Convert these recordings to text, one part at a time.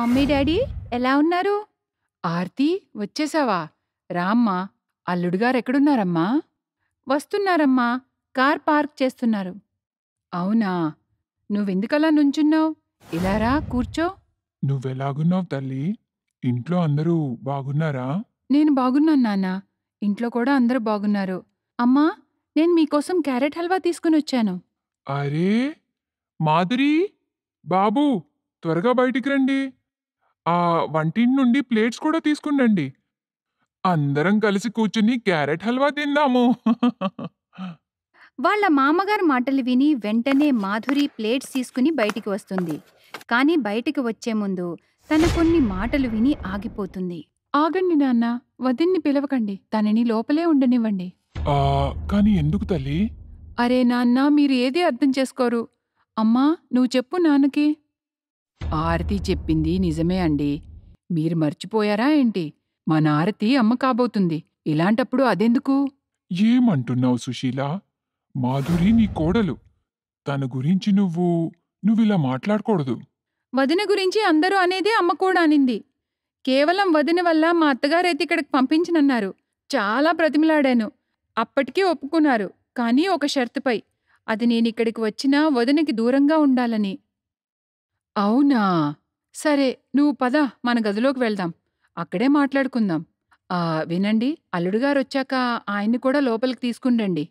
Mummy daddy ఎలా ఉన్నారు ఆర్తి వచ్చేసావా రామ్మా అల్లుడుగారు ఎక్కడున్నారమ్మా వస్తున్నారమ్మా కార్ పార్క్ చేస్తున్నారు అవునా నువ్వెందుకలా నుంచున్నావు ఇలా రా కూర్చో నువ్వెలాగున్నావు తల్లి ఇంట్లో అందరూ బాగున్నారా నేను బాగున్నాను నాన్న ఇంట్లో కూడా అందరూ బాగున్నారు అమ్మా నేను మీకోసం క్యారెట్ హల్వా తీసుకుని వచ్చాను అరే మాధురి బాబు త్వరగా బయటికి రండి ఆ వంటింటి నుండి ప్లేట్స్ కూడా తీసుకుండండి అందరం కలిసి కూర్చుని క్యారెట్ హల్వా తిందాము వాళ్ళ మామగారు మాటలు విని వెంటనే మాధురి ప్లేట్స్ తీసుకుని బయటికి వస్తుంది కానీ బయటికి వచ్చే ముందు తన కొన్ని మాటలు విని ఆగిపోతుంది ఆగండి నాన్న వదిన్ని పిలవకండి తనని లోపలే ఉండనివ్వండి కానీ ఎందుకు తల్లి అరే నాన్న మీరు ఏది అర్థం చేసుకోరు అమ్మా నువ్వు చెప్పు నాన్నకి ఆరతి చెప్పింది నిజమే అండి మీరు మర్చిపోయారా ఏంటి మా నారతి అమ్మ కాబోతుంది ఇలాంటప్పుడు అదెందుకు ఏమంటున్నావు సుశీల మాధురి నీ కోడలు తన గురించి నువ్వు నువ్విలా మాట్లాడకూడదు వదిన గురించి అందరూ అనేదే అమ్మ కూడా అనింది కేవలం వదిన వల్ల మా అత్తగారైతే ఇక్కడికి పంపించనన్నారు చాలా ప్రతిమలాడాను అప్పటికే ఒప్పుకున్నారు కానీ ఒక షర్తుపై అది నేనిక్కడికి వచ్చినా వదినకి దూరంగా ఉండాలని అవునా! సరే, నువ్వు పద మన గదిలోకి వెళ్దాం. అక్కడే మాట్లాడుకుందాం. ఆ వినండి అల్లుడుగారొచ్చాక ఆయన్ని కూడా లోపలికి తీసుకుండండి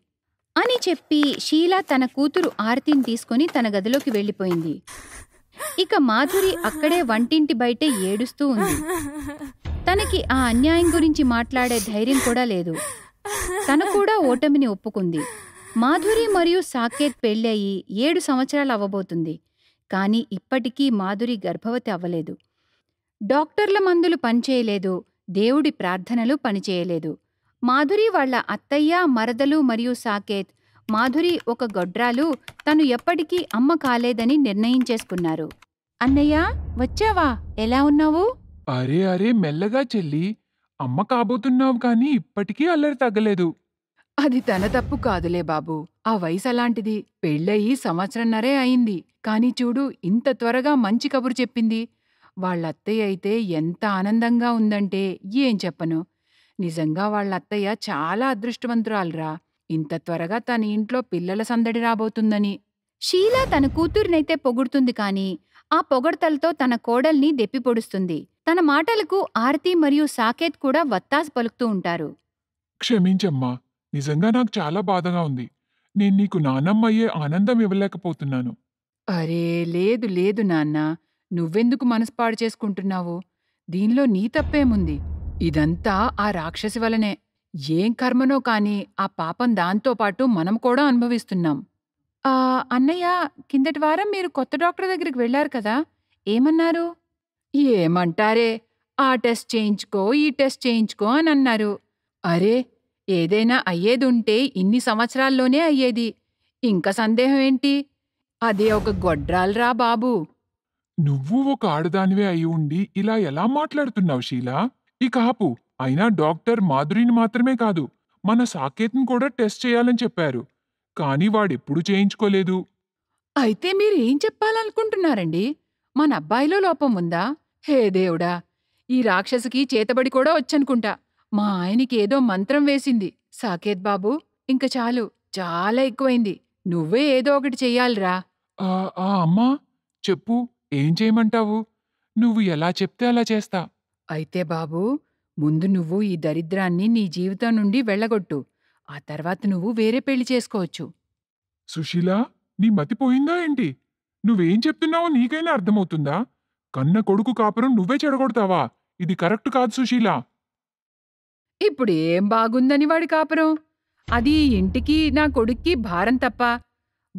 అని చెప్పి షీలా తన కూతురు ఆర్తిని తీసుకొని తన గదిలోకి వెళ్ళిపోయింది. ఇక మాధురి అక్కడే వంటింటి బయటే ఏడుస్తూ ఉంది. తనకి ఆ అన్యాయం గురించి మాట్లాడే ధైర్యం కూడా లేదు. తను కూడా ఓటమిని ఒప్పుకుంది. మాధురి మరియు సాకేత్ పెళ్ళయి ఏడు సంవత్సరాలు అవ్వబోతుంది కానీ ఇప్పటికీ మాధురి గర్భవతి అవ్వలేదు డాక్టర్ల మందులు పనిచేయలేదు దేవుడి ప్రార్థనలు పనిచేయలేదు మాధురి వాళ్ల అత్తయ్య మరదలు మరియు సాకేత్ మాధురి ఒక గొడ్రాలు తను ఎప్పటికీ అమ్మ కాలేదని నిర్ణయించేసుకున్నారు అన్నయ్య వచ్చావా ఎలా ఉన్నావు అరే అరే మెల్లగా చెల్లి అమ్మ కాబోతున్నావు కానీ ఇప్పటికీ అల్లరి తగ్గలేదు అది తన తప్పు కాదులే బాబు ఆ వయసు అలాంటిది పెళ్ళయి సంవత్సరంన్నరే అయింది కాని చూడు ఇంత త్వరగా మంచి కబురు చెప్పింది వాళ్ళత్తయ్య అయితే ఎంత ఆనందంగా ఉందంటే ఏం చెప్పను నిజంగా వాళ్ళత్తయ్య చాలా అదృష్టవంతురాలురా ఇంత త్వరగా తన ఇంట్లో పిల్లల సందడి రాబోతుందని షీలా తన కూతురినైతే పొగుడుతుంది కాని ఆ పొగడ్తలతో తన కోడల్ని దెప్పిపొడుస్తుంది తన మాటలకు ఆర్తి మరియు సాకేత్ కూడా వత్తాసు పలుకుతూ ఉంటారు క్షమించమ్మా నిజంగా నాకు చాలా బాధగా ఉంది నేను నీకు నానమ్మయ్యే ఆనందం ఇవ్వలేకపోతున్నాను అరే లేదు లేదు నాన్నా నువ్వెందుకు మనసుపాడు చేసుకుంటున్నావు దీనిలో నీ తప్పేముంది ఇదంతా ఆ రాక్షసి వలనే ఏం కర్మనో కాని ఆ పాపం దాంతోపాటు మనం కూడా అనుభవిస్తున్నాం ఆ అన్నయ్య కిందటి వారం మీరు కొత్త డాక్టర్ దగ్గరికి వెళ్ళారు కదా ఏమన్నారు ఏమంటారే ఆ టెస్ట్ చేయించుకో ఈ టెస్ట్ చేయించుకో అని అన్నారు అరే ఏదైనా అయ్యేదుంటే ఇన్ని సంవత్సరాల్లోనే అయ్యేది ఇంక సందేహమేంటి అది ఒక గొడ్రాలురా బాబు నువ్వు ఒక ఆడదానివే అయి ఉండి ఇలా ఎలా మాట్లాడుతున్నావు షీలా ఇక ఆపు అయినా డాక్టర్ మాధురిని మాత్రమే కాదు మన సాకేత్ని కూడా టెస్ట్ చేయాలని చెప్పారు కానీ వాడెప్పుడు చేయించుకోలేదు అయితే మీరేం చెప్పాలనుకుంటున్నారండి మన అబ్బాయిలో లోపం ఉందా హే దేవుడా ఈ రాక్షసికి చేతబడి కూడా వచ్చనుకుంటా మా ఆయనకి ఏదో మంత్రం వేసింది సాకేత్ బాబూ ఇంక చాలు చాలా ఎక్కువైంది నువ్వే ఏదో ఒకటి చెయ్యాలిరా ఆ ఆ అమ్మా చెప్పు ఏం చేయమంటావు నువ్వు ఎలా చెప్తే అలా చేస్తా అయితే బాబూ ముందు నువ్వు ఈ దరిద్రాన్ని నీ జీవితం నుండి వెళ్ళగొట్టు ఆ తర్వాత నువ్వు వేరే పెళ్లి చేసుకోవచ్చు సుశీల నీ మతిపోయిందా ఏంటి నువ్వేం చెప్తున్నావో నీకైనా అర్థమవుతుందా కన్న కొడుకు కాపురం నువ్వే చెడగొడతావా ఇది కరెక్ట్ కాదు సుశీల ఇప్పుడు ఏం బాగుందని వాడి కాపురం అది ఇంటికి నా కొడుక్కి భారం తప్ప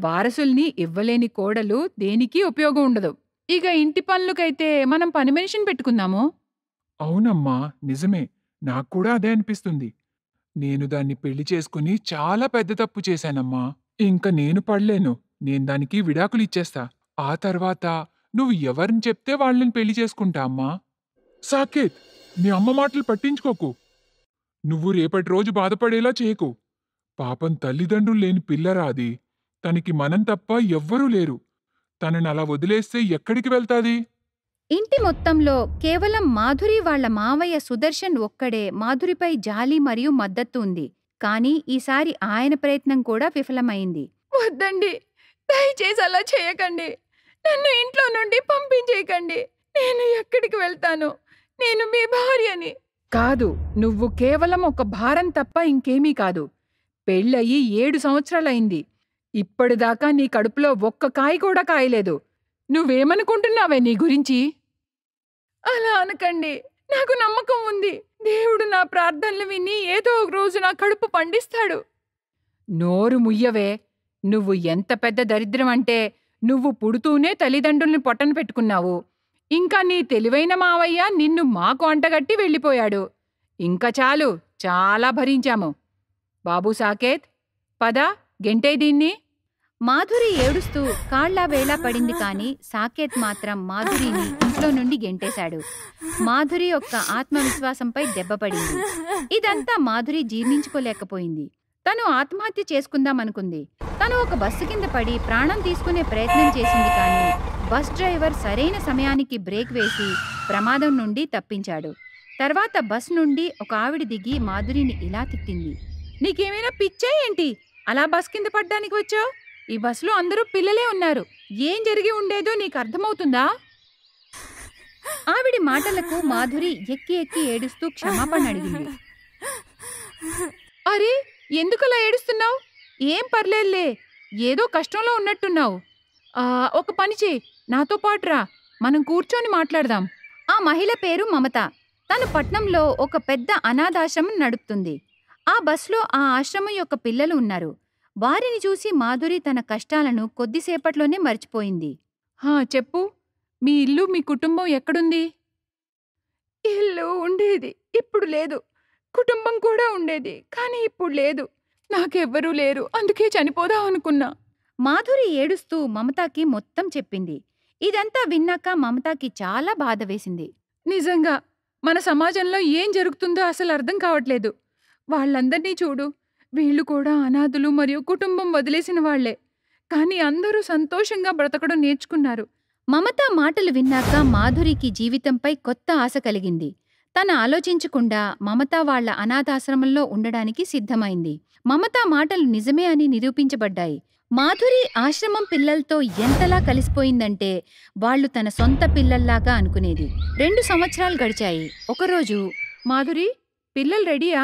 వారసుల్ని ఇవ్వలేని కోడలు దేనికి ఉపయోగం ఉండదు ఇక ఇంటి పనులకైతే మనం పని మనిషిని పెట్టుకుందాము అవునమ్మా నిజమే నాకు కూడా అదే అనిపిస్తుంది నేను దాన్ని పెళ్లి చేసుకుని చాలా పెద్ద తప్పు చేశానమ్మా ఇంక నేను పడలేను నేను దానికి విడాకులు ఇచ్చేస్తా ఆ తర్వాత నువ్వు ఎవరిని చెప్తే వాళ్ళని పెళ్లి చేసుకుంటా అమ్మా సాకేత్ మీ అమ్మ మాటలు పట్టించుకోకు నువ్వు రేపటి రోజు బాధపడేలా చేయకు పాపం తల్లిదండ్రులు లేని పిల్లరాది తనకి మనం తప్ప ఎవ్వరూ లేరు తనని అలా వదిలేస్తే ఎక్కడికి వెళ్తాది ఇంటి మొత్తంలో కేవలం మాధురి వాళ్ల మావయ్య సుదర్శన్ ఒక్కడే మాధురిపై జాలి మరియు మద్దతు ఉంది కానీ ఈసారి ఆయన ప్రయత్నం కూడా విఫలమైంది వద్దండి దయచేసి అలా చేయకండి నన్ను ఇంట్లో నుండి పంపించేయకండి నేను ఎక్కడికి వెళ్తాను నేను మీ భార్యని కాదు నువ్వు కేవలం ఒక భారం తప్ప ఇంకేమీ కాదు పెళ్ళయి ఏడు సంవత్సరాలైంది ఇప్పటిదాకా నీ కడుపులో ఒక్క కాయ కూడా కాయలేదు నువ్వేమనుకుంటున్నావే నీ గురించి అలా అనకండి నాకు నమ్మకం ఉంది దేవుడు నా ప్రార్థనలు విని ఏదో ఒక రోజు నా కడుపు పండిస్తాడు నోరు ముయ్యవే నువ్వు ఎంత పెద్ద దరిద్రం అంటే నువ్వు పుడుతూనే తల్లిదండ్రుల్ని పొట్టన పెట్టుకున్నావు ఇంకా నీ తెలివైన మావయ్య నిన్ను మాకు అంటగట్టి వెళ్ళిపోయాడు ఇంకా చాలు చాలా భరించాము బాబు సాకేత్ పద గెంటే దీన్ని మాధురి ఏడుస్తూ కాళ్లా వేలా పడింది కాని సాకేత్ మాత్రం మాధురిని ఇంట్లో నుండి గెంటేశాడు మాధురి యొక్క ఆత్మవిశ్వాసంపై దెబ్బపడింది ఇదంతా మాధురి జీర్ణించుకోలేకపోయింది తను ఆత్మహత్య చేసుకుందామనుకుంది తను ఒక బస్సు కింద పడి ప్రాణం తీసుకునే ప్రయత్నం చేసింది కానీ బస్ డ్రైవర్ సరైన సమయానికి బ్రేక్ వేసి ప్రమాదం నుండి తప్పించాడు తర్వాత బస్ నుండి ఒక ఆవిడ దిగి మాధురిని ఇలా తిట్టింది నీకేమైనా పిచ్చే ఏంటి అలా బస్ కింద పడ్డానికి వచ్చావు ఈ బస్సులో అందరూ పిల్లలే ఉన్నారు ఏం జరిగి ఉండేదో నీకు అర్థమవుతుందా ఆవిడి మాటలకు మాధురి ఎక్కి ఎక్కి ఏడుస్తూ క్షమాపణ అడిగింది అరే ఎందుకలా ఏడుస్తున్నావు ఏం పర్లేదులే ఏదో కష్టంలో ఉన్నట్టున్నావు ఒక పని చేయి నాతో పాటురా మనం కూర్చొని మాట్లాడదాం ఆ మహిళ పేరు మమత తను పట్నంలో ఒక పెద్ద అనాథాశ్రమం నడుపుతుంది ఆ బస్సులో ఆ ఆశ్రమం యొక్క పిల్లలు ఉన్నారు వారిని చూసి మాధురి తన కష్టాలను కొద్దిసేపట్లోనే మర్చిపోయింది హా చెప్పు మీ ఇల్లు మీ కుటుంబం ఎక్కడుంది ఇల్లు ఉండేది ఇప్పుడు లేదు కుటుంబం కూడా ఉండేది కానీ ఇప్పుడు లేదు నాకెవ్వరూ లేరు అందుకే చనిపోదా అనుకున్నా మాధురి ఏడుస్తూ మమతాకి మొత్తం చెప్పింది ఇదంతా విన్నాక మమతాకి చాలా బాధ వేసింది నిజంగా మన సమాజంలో ఏం జరుగుతుందో అసలు అర్థం కావట్లేదు వాళ్ళందరినీ చూడు వీళ్ళు కూడా అనాథులు మరియు కుటుంబం వదిలేసిన వాళ్లే కానీ అందరూ సంతోషంగా బ్రతకడం నేర్చుకున్నారు మమత మాటలు విన్నాక మాధురికి జీవితంపై కొత్త ఆశ కలిగింది తన ఆలోచించకుండా మమత వాళ్ల అనాథాశ్రమంలో ఉండడానికి సిద్ధమైంది మమత మాటలు నిజమే అని నిరూపించబడ్డాయి మాధురి ఆశ్రమం పిల్లలతో ఎంతలా కలిసిపోయిందంటే వాళ్ళు తన సొంత పిల్లల్లాగా అనుకునేది రెండు సంవత్సరాలు గడిచాయి ఒకరోజు మాధురి పిల్లలు రెడీయా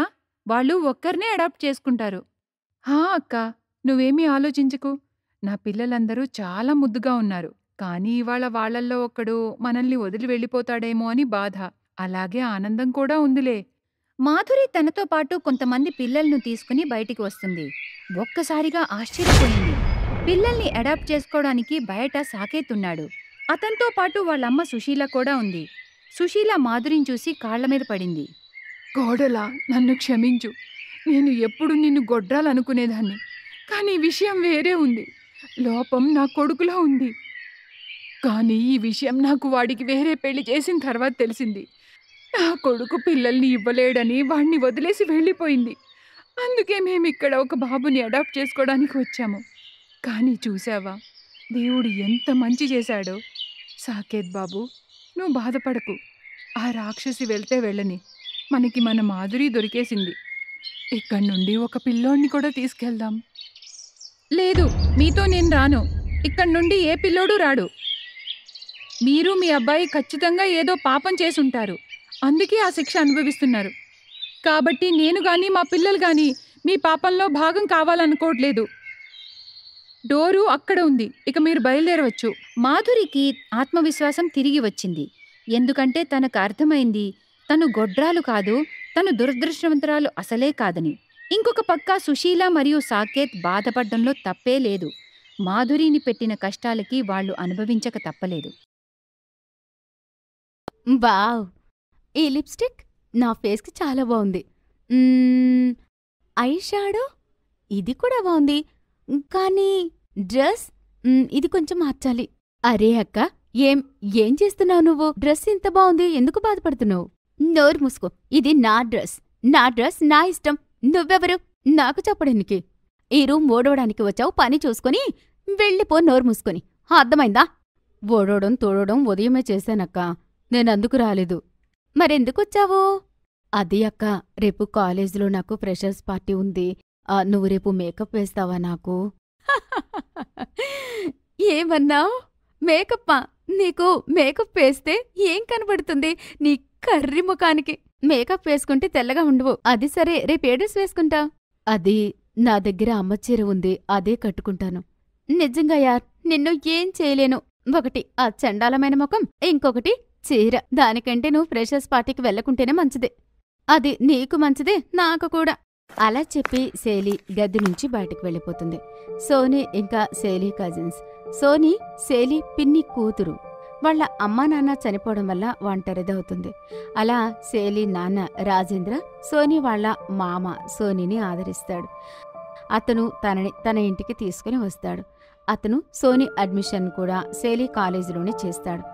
వాళ్ళు ఒక్కరినే అడాప్ట్ చేసుకుంటారు హా అక్క నువ్వేమీ ఆలోచించకు నా పిల్లలందరూ చాలా ముద్దుగా ఉన్నారు కానీ ఇవాళ వాళ్ళల్లో ఒక్కడు మనల్ని వదిలి వెళ్ళిపోతాడేమో అని బాధ అలాగే ఆనందం కూడా ఉందిలే మాధురి తనతో పాటు కొంతమంది పిల్లలను తీసుకుని బయటికి వస్తుంది ఒక్కసారిగా ఆశ్చర్యపోయింది పిల్లల్ని అడాప్ట్ చేసుకోవడానికి బయట సాకేతున్నాడు అతనితో పాటు వాళ్ళమ్మ సుశీల కూడా ఉంది సుశీల మాధురిని చూసి కాళ్ల మీద పడింది గోడలా నన్ను క్షమించు నేను ఎప్పుడు నిన్ను గొడ్రాలనుకునేదాన్ని కానీ విషయం వేరే ఉంది లోపం నా కొడుకులో ఉంది కానీ ఈ విషయం నాకు వాడికి వేరే పెళ్లి చేసిన తర్వాత తెలిసింది నా కొడుకు పిల్లల్ని ఇవ్వలేడని వాణ్ణి వదిలేసి వెళ్ళిపోయింది అందుకే మేము ఇక్కడ ఒక బాబుని అడాప్ట్ చేసుకోవడానికి వచ్చాము కానీ చూసావా దేవుడు ఎంత మంచి చేశాడో సాకేత్ బాబు నువ్వు బాధపడకు ఆ రాక్షసి వెళ్తే వెళ్ళని మనకి మన మాధురి దొరికేసింది ఇక్కడి నుండి ఒక పిల్లోడిని కూడా తీసుకెళ్దాం లేదు మీతో నేను రాను ఇక్కడి నుండి ఏ పిల్లోడు రాడు మీరు మీ అబ్బాయి ఖచ్చితంగా ఏదో పాపం చేసుంటారు అందుకే ఆ శిక్ష అనుభవిస్తున్నారు కాబట్టి నేను కానీ మా పిల్లలు కానీ మీ పాపంలో భాగం కావాలనుకోవట్లేదు డోరు అక్కడ ఉంది ఇక మీరు బయలుదేరవచ్చు మాధురికి ఆత్మవిశ్వాసం తిరిగి వచ్చింది ఎందుకంటే తనకు అర్థమైంది తను గొడ్రాలు కాదు తను దురదృష్టవంతరాలు అసలే కాదని ఇంకొక పక్క సుశీల మరియు సాకేత్ బాధపడడంలో తప్పే లేదు మాధురిని పెట్టిన కష్టాలకి వాళ్ళు అనుభవించక తప్పలేదు వావ్ ఈ లిప్స్టిక్ నా ఫేస్కి చాలా బాగుంది ఐ షాడో ఇది కూడా బాగుంది కానీ డ్రెస్ ఇది కొంచెం మార్చాలి అరే అక్క ఏం ఏం చేస్తున్నావు నువ్వు డ్రెస్ ఇంత బాగుంది ఎందుకు బాధపడుతున్నావు నోరు మూసుకో ఇది నా డ్రెస్ నా డ్రెస్ నా ఇష్టం నువ్వెవరు నాకు చెప్పడానికి ఈ రూమ్ ఓడవడానికి వచ్చావు పని చూసుకొని వెళ్ళిపో నోరు మూసుకొని అర్థమైందా ఓడవడం తోడవడం ఉదయమే చేశానక్క నేనందుకు రాలేదు మరెందుకొచ్చావు అది అక్క రేపు కాలేజీలో నాకు ఫ్రెషర్స్ పార్టీ ఉంది నువ్వు రేపు మేకప్ వేస్తావా నాకు ఏమన్నావు మేకప్పా నీకు మేకప్ వేస్తే ఏం కనబడుతుంది నీ కర్రి ముఖానికి మేకప్ వేసుకుంటే తెల్లగా ఉండవు అది సరే రేపు ఏడ్రెస్ వేసుకుంటా అది నా దగ్గర అమ్మ చీర ఉంది అదే కట్టుకుంటాను నిజంగా యార్ నిన్ను ఏం చేయలేను ఒకటి ఆ చండాలమైన ముఖం ఇంకొకటి చీర దానికంటే నువ్వు ఫ్రెషర్స్ పార్టీకి వెళ్లకుంటేనే మంచిది అది నీకు మంచిది నాకు కూడా అలా చెప్పి శేలి గది నుంచి బయటకు వెళ్ళిపోతుంది సోని ఇంకా శేలి కజిన్స్ సోని శేలి పిన్ని కూతురు వాళ్ళ అమ్మా నాన్న చనిపోవడం వల్ల ఒంటరిదవుతుంది అలా శేలి నాన్న రాజేంద్ర సోని వాళ్ళ మామ సోనిని ఆదరిస్తాడు అతను తనని తన ఇంటికి తీసుకుని వస్తాడు అతను సోని అడ్మిషన్ కూడా శేలి కాలేజీలోనే చేస్తాడు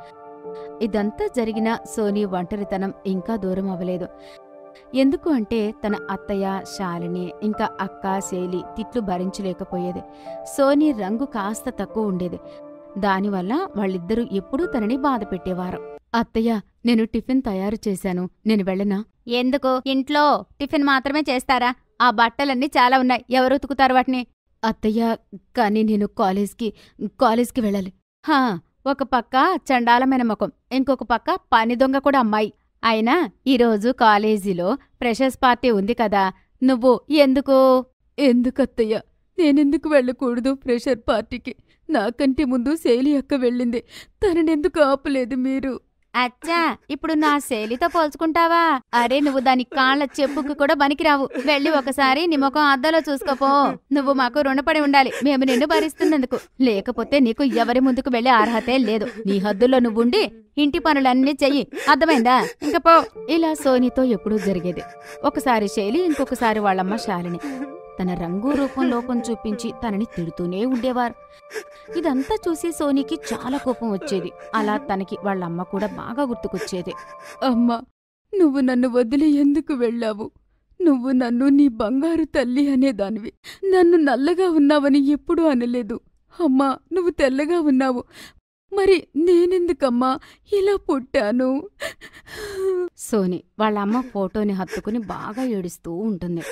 ఇదంతా జరిగిన సోనీ ఒంటరితనం ఇంకా దూరం అవ్వలేదు ఎందుకు అంటే తన అత్తయ్య శాలిని ఇంకా అక్క శైలి తిట్లు భరించలేకపోయేది సోనీ రంగు కాస్త తక్కువ ఉండేది దానివల్ల వాళ్ళిద్దరూ ఎప్పుడూ తనని బాధ పెట్టేవారు అత్తయ్య నేను టిఫిన్ తయారు చేశాను నేను వెళ్ళనా ఎందుకు ఇంట్లో టిఫిన్ మాత్రమే చేస్తారా ఆ బట్టలన్నీ చాలా ఉన్నాయి ఎవరు ఉతుకుతారు వాటిని అత్తయ్య కానీ నేను కాలేజ్కి కాలేజ్కి వెళ్ళాలి హా ఒక పక్క చండాలమైన ముఖం ఇంకొక పక్క పని దొంగ కూడా అమ్మాయి అయినా ఈరోజు కాలేజీలో ప్రెషర్స్ పార్టీ ఉంది కదా నువ్వు ఎందుకు ఎందుకత్తయ్య నేనెందుకు వెళ్ళకూడదు ప్రెషర్ పార్టీకి నాకంటే ముందు శైలి అక్క వెళ్ళింది తననెందుకు ఆపలేదు మీరు అచ్చా ఇప్పుడు నా శైలితో పోల్చుకుంటావా అరే నువ్వు దాని కాళ్ళ చెప్పుకు కూడా రావు వెళ్ళి ఒకసారి నీ ముఖం అద్దలో చూసుకోపో నువ్వు మాకు రుణపడి ఉండాలి మేము నిన్ను భరిస్తున్నందుకు లేకపోతే నీకు ఎవరి ముందుకు వెళ్ళే అర్హతే లేదు నీ హద్దుల్లో నువ్వుండి ఇంటి పనులన్నీ చెయ్యి అర్థమైందా ఇంకా పో ఇలా సోనీతో ఎప్పుడూ జరిగేది ఒకసారి శైలి ఇంకొకసారి వాళ్ళమ్మ శాలిని తన రంగు రూపం లోపం చూపించి తనని తిడుతూనే ఉండేవారు ఇదంతా చూసి సోనీకి చాలా కోపం వచ్చేది అలా తనకి వాళ్ళ అమ్మ కూడా బాగా గుర్తుకొచ్చేది అమ్మ నువ్వు నన్ను వదిలి ఎందుకు వెళ్ళావు నువ్వు నన్ను నీ బంగారు తల్లి అనేదానివి నన్ను నల్లగా ఉన్నావని ఎప్పుడూ అనలేదు అమ్మా నువ్వు తెల్లగా ఉన్నావు మరి నేనెందుకమ్మా ఇలా పుట్టాను సోని వాళ్ళ అమ్మ ఫోటోని హత్తుకుని బాగా ఏడుస్తూ ఉంటుంది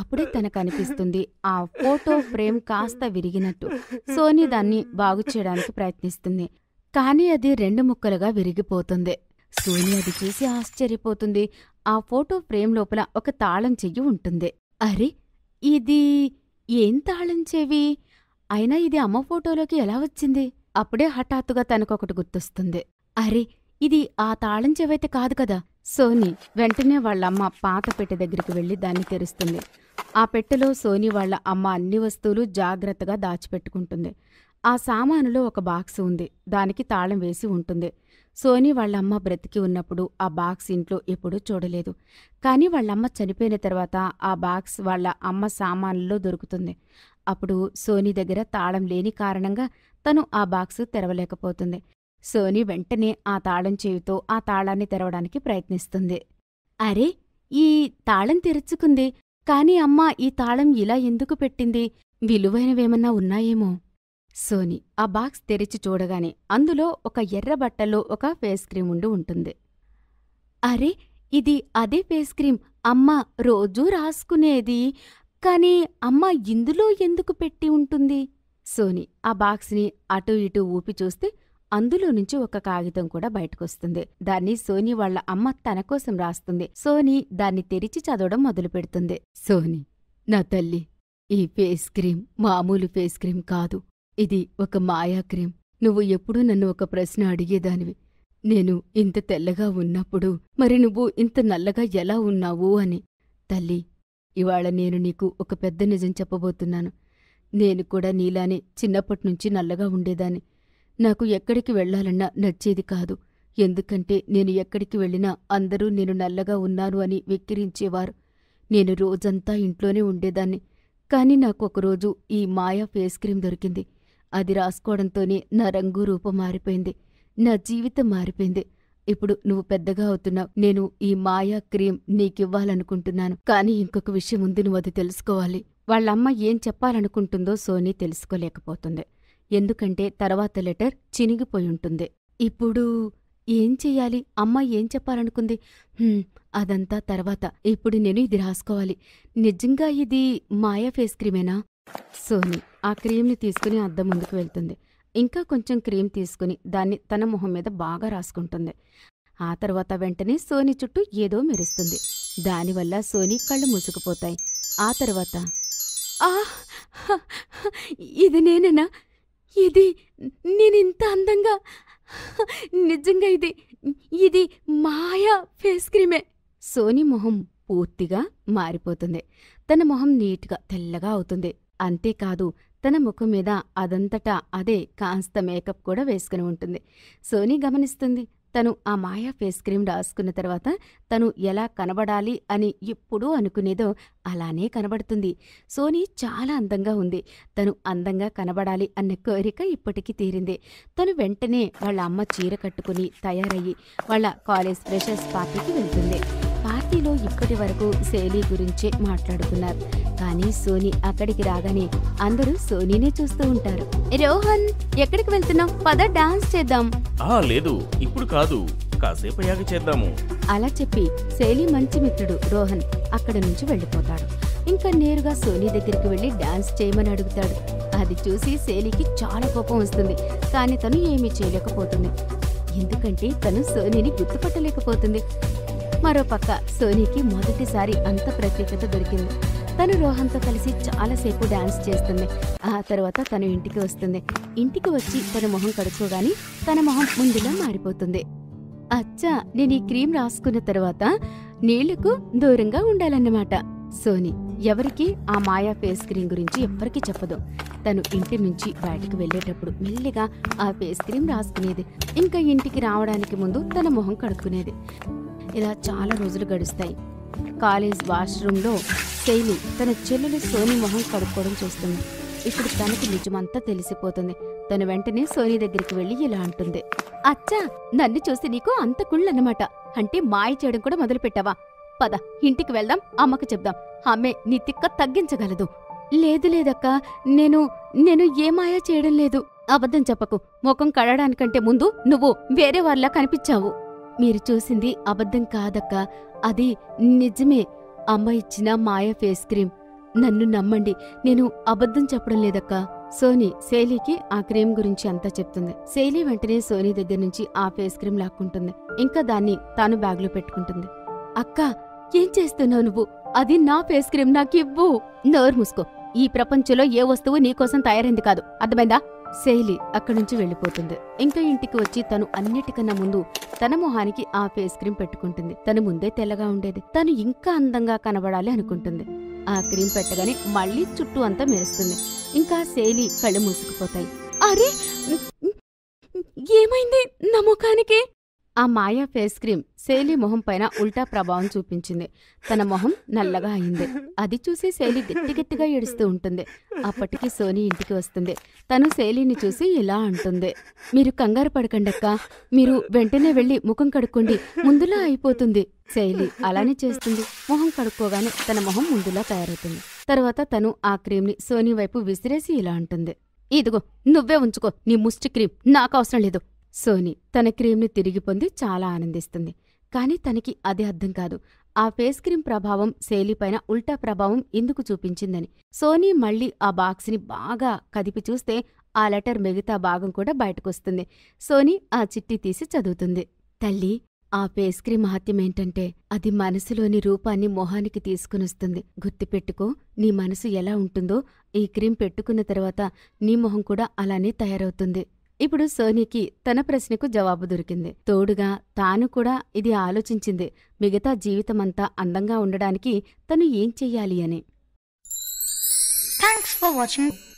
అప్పుడే తనకు అనిపిస్తుంది ఆ ఫోటో ఫ్రేమ్ కాస్త విరిగినట్టు సోని దాన్ని బాగు చేయడానికి ప్రయత్నిస్తుంది కానీ అది రెండు ముక్కలుగా విరిగిపోతుంది సోని అది చూసి ఆశ్చర్యపోతుంది ఆ ఫోటో ఫ్రేమ్ లోపల ఒక తాళం చెయ్యి ఉంటుంది అరే ఇది ఏం తాళం చెవి అయినా ఇది అమ్మ ఫోటోలోకి ఎలా వచ్చింది అప్పుడే హఠాత్తుగా తనకొకటి గుర్తొస్తుంది అరే ఇది ఆ తాళం చెవైతే కాదు కదా సోని వెంటనే వాళ్ళమ్మ పాత పెట్టె దగ్గరికి వెళ్ళి దాన్ని తెరుస్తుంది ఆ పెట్టెలో సోని వాళ్ళ అమ్మ అన్ని వస్తువులు జాగ్రత్తగా దాచిపెట్టుకుంటుంది ఆ సామానులో ఒక బాక్స్ ఉంది దానికి తాళం వేసి ఉంటుంది సోని వాళ్లమ్మ బ్రతికి ఉన్నప్పుడు ఆ బాక్స్ ఇంట్లో ఎప్పుడూ చూడలేదు కానీ వాళ్లమ్మ చనిపోయిన తర్వాత ఆ బాక్స్ వాళ్ళ అమ్మ సామాన్లలో దొరుకుతుంది అప్పుడు సోని దగ్గర తాళం లేని కారణంగా తను ఆ బాక్సు తెరవలేకపోతుంది సోని వెంటనే ఆ తాళం చేయుతో ఆ తాళాన్ని తెరవడానికి ప్రయత్నిస్తుంది అరే ఈ తాళం తెరుచుకుంది కాని అమ్మ ఈ తాళం ఇలా ఎందుకు పెట్టింది విలువైనవేమన్నా ఉన్నాయేమో సోని ఆ బాక్స్ తెరిచి చూడగానే అందులో ఒక ఎర్ర బట్టలో ఒక ఫేస్ క్రీమ్ ఉండి ఉంటుంది అరే ఇది అదే ఫేస్ క్రీమ్ అమ్మ రోజూ రాసుకునేది కానీ అమ్మ ఇందులో ఎందుకు పెట్టి ఉంటుంది సోని ఆ బాక్స్ని అటూ ఇటూ ఊపి చూస్తే అందులో నుంచి ఒక కాగితం కూడా బయటకొస్తుంది దాన్ని సోని వాళ్ల అమ్మ తన కోసం రాస్తుంది సోని దాన్ని తెరిచి చదవడం మొదలు పెడుతుంది సోని నా తల్లి ఈ ఫేస్ క్రీమ్ మామూలు ఫేస్ క్రీమ్ కాదు ఇది ఒక మాయా క్రీమ్ నువ్వు ఎప్పుడూ నన్ను ఒక ప్రశ్న అడిగేదానివి నేను ఇంత తెల్లగా ఉన్నప్పుడు మరి నువ్వు ఇంత నల్లగా ఎలా ఉన్నావు అని తల్లి ఇవాళ నేను నీకు ఒక పెద్ద నిజం చెప్పబోతున్నాను నేను కూడా నీలానే చిన్నప్పటినుంచి నల్లగా ఉండేదాన్ని నాకు ఎక్కడికి వెళ్లాలన్నా నచ్చేది కాదు ఎందుకంటే నేను ఎక్కడికి వెళ్ళినా అందరూ నేను నల్లగా ఉన్నాను అని వెక్కిరించేవారు నేను రోజంతా ఇంట్లోనే ఉండేదాన్ని కాని నాకు ఒకరోజు ఈ మాయా ఫేస్ క్రీమ్ దొరికింది అది రాసుకోవడంతోనే నా రంగు రూపం మారిపోయింది నా జీవితం మారిపోయింది ఇప్పుడు నువ్వు పెద్దగా అవుతున్నావు నేను ఈ మాయా క్రీమ్ నీకివ్వాలనుకుంటున్నాను కానీ ఇంకొక విషయం ఉంది నువ్వు అది తెలుసుకోవాలి వాళ్లమ్మ ఏం చెప్పాలనుకుంటుందో సోనీ తెలుసుకోలేకపోతుంది ఎందుకంటే తర్వాత లెటర్ చినిగిపోయుంటుంది ఇప్పుడు ఏం చెయ్యాలి అమ్మ ఏం చెప్పాలనుకుంది అదంతా తర్వాత ఇప్పుడు నేను ఇది రాసుకోవాలి నిజంగా ఇది మాయా ఫేస్ క్రీమేనా సోని ఆ క్రీమ్ని తీసుకుని అద్దం ముందుకు వెళ్తుంది ఇంకా కొంచెం క్రీమ్ తీసుకుని దాన్ని తన మొహం మీద బాగా రాసుకుంటుంది ఆ తర్వాత వెంటనే సోని చుట్టూ ఏదో మెరుస్తుంది దానివల్ల సోని కళ్ళు మూసుకుపోతాయి ఆ తర్వాత ఆ ఇది నేనేనా ఇది నేనింత అందంగా నిజంగా ఇది ఇది మాయా ఫేస్ క్రీమే సోనీ మొహం పూర్తిగా మారిపోతుంది తన మొహం నీట్గా తెల్లగా అవుతుంది అంతేకాదు తన ముఖం మీద అదంతటా అదే కాస్త మేకప్ కూడా వేసుకుని ఉంటుంది సోనీ గమనిస్తుంది తను ఆ మాయా ఫేస్ క్రీమ్ రాసుకున్న తర్వాత తను ఎలా కనబడాలి అని ఎప్పుడూ అనుకునేదో అలానే కనబడుతుంది సోనీ చాలా అందంగా ఉంది తను అందంగా కనబడాలి అన్న కోరిక ఇప్పటికీ తీరింది తను వెంటనే వాళ్ళ అమ్మ చీర కట్టుకుని తయారయ్యి వాళ్ళ కాలేజ్ ఫ్రెషర్స్ పార్టీకి వెళ్తుంది సోనీలో ఇక్కడి వరకు శైలి గురించే మాట్లాడుకున్నారు కానీ సోనీ అక్కడికి రాగానే అందరూ సోనీనే చూస్తూ ఉంటారు రోహన్ ఎక్కడికి వెళ్తున్నాం పద డాన్స్ చేద్దాం ఆ లేదు ఇప్పుడు కాదు కాసేపు యాగ చేద్దాము అలా చెప్పి శైలి మంచి మిత్రుడు రోహన్ అక్కడ నుంచి వెళ్ళిపోతాడు ఇంకా నేరుగా సోనీ దగ్గరికి వెళ్ళి డాన్స్ చేయమని అడుగుతాడు అది చూసి శైలికి చాలా కోపం వస్తుంది కానీ తను ఏమీ చేయలేకపోతుంది ఎందుకంటే తను సోనీని గుర్తుపట్టలేకపోతుంది మరోపక్క సోనీకి మొదటిసారి అంత ప్రత్యేకత దొరికింది తను రోహన్తో కలిసి చాలాసేపు డాన్స్ చేస్తుంది ఆ తర్వాత తను ఇంటికి వస్తుంది ఇంటికి వచ్చి తన మొహం కడుక్కోగాని తన మొహం ముందులో మారిపోతుంది అచ్చా నేను ఈ క్రీమ్ రాసుకున్న తర్వాత నీళ్లకు దూరంగా ఉండాలన్నమాట సోని ఎవరికి ఆ మాయా ఫేస్ క్రీమ్ గురించి ఎవ్వరికీ చెప్పదు తను ఇంటి నుంచి బయటకు వెళ్ళేటప్పుడు మెల్లిగా ఆ ఫేస్ క్రీమ్ రాసుకునేది ఇంకా ఇంటికి రావడానికి ముందు తన మొహం కడుక్కునేది ఇలా చాలా రోజులు గడుస్తాయి కాలేజ్ వాష్రూమ్లో శైలి తన చెల్లెలు సోని మొహం కడుక్కోవడం చూస్తుంది ఇప్పుడు తనకి నిజమంతా తెలిసిపోతుంది తను వెంటనే సోని దగ్గరికి వెళ్ళి ఇలా అంటుంది అచ్చా నన్ను చూసి నీకు అంత అనమాట అంటే మాయ చేయడం కూడా మొదలుపెట్టావా పద ఇంటికి వెళ్దాం అమ్మకు చెప్దాం ఆమె నీ తిక్క తగ్గించగలదు లేదు లేదక్క నేను నేను ఏ మాయ చేయడం లేదు అబద్ధం చెప్పకు ముఖం కడడానికంటే ముందు నువ్వు వేరే వారిలా కనిపించావు మీరు చూసింది అబద్ధం కాదక్క అది నిజమే అమ్మ ఇచ్చిన మాయ ఫేస్ క్రీమ్ నన్ను నమ్మండి నేను అబద్ధం చెప్పడం లేదక్క సోనీ శైలికి ఆ క్రీమ్ గురించి అంతా చెప్తుంది శైలి వెంటనే సోనీ దగ్గర నుంచి ఆ ఫేస్ క్రీమ్ లాక్కుంటుంది ఇంకా దాన్ని తాను బ్యాగ్లో పెట్టుకుంటుంది అక్క ఏం చేస్తున్నావు నువ్వు అది నా ఫేస్ క్రీమ్ నాకివ్వు నోరు మూసుకో ఈ ప్రపంచంలో ఏ వస్తువు నీకోసం తయారైంది కాదు అర్థమైందా శైలి అక్కడి నుంచి వెళ్ళిపోతుంది ఇంకా ఇంటికి వచ్చి తను అన్నిటికన్నా ముందు తన మొహానికి ఆ ఫేస్ క్రీమ్ పెట్టుకుంటుంది తను ముందే తెల్లగా ఉండేది తను ఇంకా అందంగా కనబడాలి అనుకుంటుంది ఆ క్రీమ్ పెట్టగానే మళ్ళీ చుట్టూ అంతా మెరుస్తుంది ఇంకా శైలి కళ్ళు మూసుకుపోతాయి అరే ఏమైంది నా ముఖానికి ఆ మాయా ఫేస్ క్రీమ్ శైలి మొహం పైన ఉల్టా ప్రభావం చూపించింది తన మొహం నల్లగా అయింది అది చూసి శైలి గట్టిగట్టిగా ఏడుస్తూ ఉంటుంది అప్పటికి సోని ఇంటికి వస్తుంది తను శైలిని చూసి ఇలా అంటుంది మీరు కంగారు పడకండక్క మీరు వెంటనే వెళ్ళి ముఖం కడుక్కోండి ముందులా అయిపోతుంది శైలి అలానే చేస్తుంది మొహం కడుక్కోగానే తన మొహం ముందులా తయారవుతుంది తర్వాత తను ఆ క్రీమ్ని సోని వైపు విసిరేసి ఇలా అంటుంది ఇదిగో నువ్వే ఉంచుకో నీ ముష్టి క్రీమ్ నాకు అవసరం లేదు సోని తన క్రీమ్ని తిరిగి పొంది చాలా ఆనందిస్తుంది కానీ తనకి అది అర్థం కాదు ఆ ఫేస్ క్రీమ్ ప్రభావం శైలిపైన ఉల్టా ప్రభావం ఎందుకు చూపించిందని సోనీ మళ్ళీ ఆ బాక్స్ని బాగా కదిపి చూస్తే ఆ లెటర్ మిగతా భాగం కూడా బయటకొస్తుంది సోనీ ఆ చిట్టి తీసి చదువుతుంది తల్లి ఆ ఫేస్ క్రీమ్ మహత్యమేంటంటే అది మనసులోని రూపాన్ని మొహానికి తీసుకునొస్తుంది గుర్తుపెట్టుకో నీ మనసు ఎలా ఉంటుందో ఈ క్రీమ్ పెట్టుకున్న తర్వాత నీ మొహం కూడా అలానే తయారవుతుంది ఇప్పుడు సోనీకి తన ప్రశ్నకు జవాబు దొరికింది తోడుగా తాను కూడా ఇది ఆలోచించింది మిగతా జీవితమంతా అందంగా ఉండడానికి తను ఏం చెయ్యాలి అని థ్యాంక్స్ ఫర్ వాచింగ్